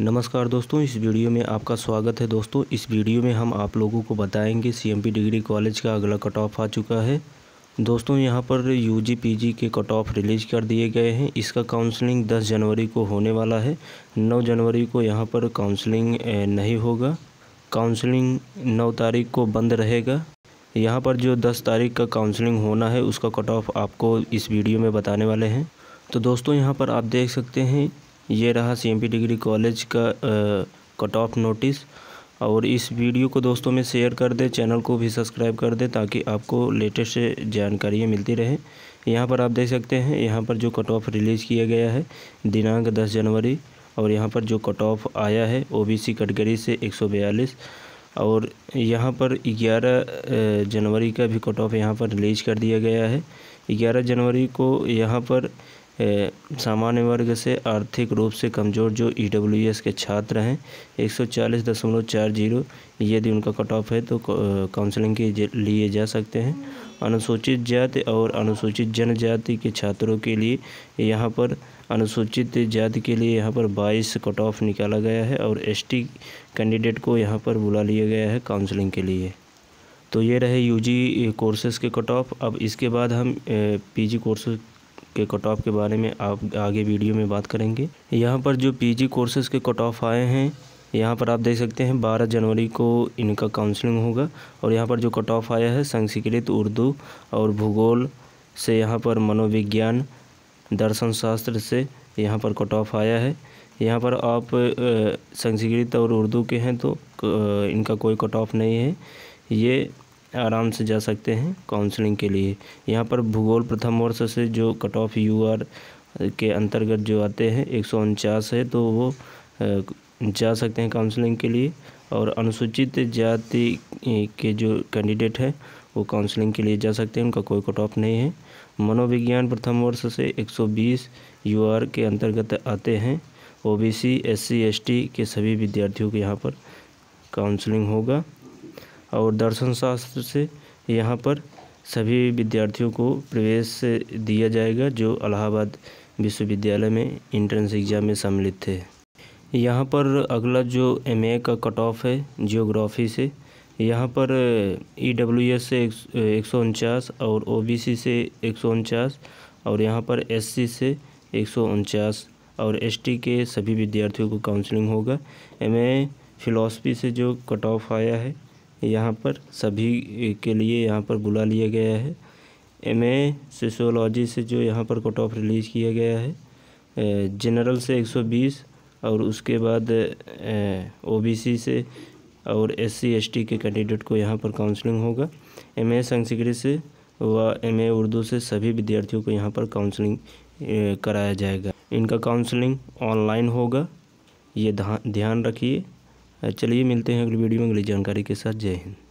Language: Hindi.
नमस्कार दोस्तों इस वीडियो में आपका स्वागत है दोस्तों इस वीडियो में हम आप लोगों को बताएंगे सीएमपी डिग्री कॉलेज का अगला कट ऑफ आ चुका है दोस्तों यहां पर यूजी पीजी के कट ऑफ रिलीज कर दिए गए हैं इसका काउंसलिंग 10 जनवरी को होने वाला है 9 जनवरी को यहां पर काउंसलिंग नहीं होगा काउंसलिंग नौ तारीख को बंद रहेगा यहाँ पर जो दस तारीख का काउंसलिंग होना है उसका कट ऑफ आपको इस वीडियो में बताने वाले हैं तो दोस्तों यहाँ पर आप देख सकते हैं ये रहा सी डिग्री कॉलेज का कट ऑफ नोटिस और इस वीडियो को दोस्तों में शेयर कर दें चैनल को भी सब्सक्राइब कर दें ताकि आपको लेटेस्ट जानकारियाँ मिलती रहे यहाँ पर आप देख सकते हैं यहाँ पर जो कट ऑफ रिलीज़ किया गया है दिनांक 10 जनवरी और यहाँ पर जो कट ऑफ आया है ओबीसी कैटेगरी से 142 और यहाँ पर 11 जनवरी का भी कट ऑफ यहाँ पर रिलीज कर दिया गया है ग्यारह जनवरी को यहाँ पर सामान्य वर्ग से आर्थिक रूप से कमज़ोर जो ई डब्ल्यू एस के छात्र हैं एक सौ चालीस दशमलव चार जीरो यदि उनका कट ऑफ है तो काउंसलिंग के लिए जा सकते हैं अनुसूचित जाति और अनुसूचित जनजाति के छात्रों के लिए यहाँ पर अनुसूचित जाति के लिए यहाँ पर बाईस कट ऑफ निकाला गया है और एसटी कैंडिडेट को यहाँ पर बुला लिया गया है काउंसलिंग के लिए तो ये रहे यूजी कोर्सेज़ के कट ऑफ अब इसके बाद हम पीजी कोर्सेज के कट ऑफ के बारे में आप आगे वीडियो में बात करेंगे यहाँ पर जो पीजी कोर्सेज़ के कट ऑफ आए हैं यहाँ पर आप देख सकते हैं 12 जनवरी को इनका काउंसलिंग होगा और यहाँ पर जो कट ऑफ आया है संस्कृत उर्दू और भूगोल से यहाँ पर मनोविज्ञान दर्शन शास्त्र से यहाँ पर कट ऑफ आया है यहाँ पर आप संस्कृत और उर्दू के हैं तो इनका कोई कट ऑफ नहीं है ये आराम से जा सकते हैं काउंसलिंग के लिए यहाँ पर भूगोल प्रथम वर्ष से जो कट ऑफ यू आर के अंतर्गत जो आते हैं एक सौ उनचास है तो वो जा सकते हैं काउंसलिंग के लिए और अनुसूचित जाति के जो कैंडिडेट हैं वो काउंसलिंग के लिए जा सकते हैं उनका कोई कट ऑफ नहीं है मनोविज्ञान प्रथम वर्ष से 120 यूआर के अंतर्गत आते हैं ओबीसी एससी एसटी के सभी विद्यार्थियों के यहाँ पर काउंसलिंग होगा और दर्शन शास्त्र से यहाँ पर सभी विद्यार्थियों को प्रवेश दिया जाएगा जो अलाहाबाद विश्वविद्यालय में इंट्रेंस एग्ज़ाम में सम्मिलित थे यहाँ पर अगला जो एम का कट ऑफ है जियोग्राफी से यहाँ पर ई डब्ल्यू एस से एक सौ उनचास और ओ बी सी से एक सौ उनचास और यहाँ पर एस सी से एक सौ उनचास और एस टी के सभी विद्यार्थियों को काउंसलिंग होगा एम ए फ़िलासफ़ी से जो कट ऑफ आया है यहाँ पर सभी के लिए यहाँ पर बुला लिया गया है एम ए सोशोलॉजी से जो यहाँ पर कट ऑफ रिलीज़ किया गया है जनरल से 120 और उसके बाद ओबीसी से और एस सी के कैंडिडेट को यहाँ पर काउंसलिंग होगा एम ए संस्कृत से व एम ए उर्दू से सभी विद्यार्थियों को यहाँ पर काउंसलिंग कराया जाएगा इनका काउंसलिंग ऑनलाइन होगा ये ध्यान रखिए चलिए मिलते हैं अगली वीडियो में अगली जानकारी के साथ जय हिंद